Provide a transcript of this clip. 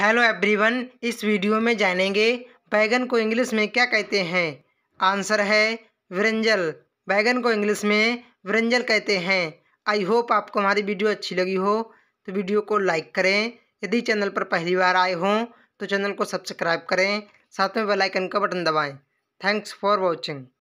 hello everyone इस video में जानेंगे बैगन को इंग्लिश में क्या कहते हैं आंसर है व्रंजल बैगन को इंग्लिश में व्रंजल कहते हैं आई होप आपको हमारी वीडियो अच्छी लगी हो तो वीडियो को लाइक करें यदि चैनल पर पहली बार आए हों तो चैनल को सब्सक्राइब करें साथ में बेलाइकन का बटन दबाएँ थैंक्स फॉर वॉचिंग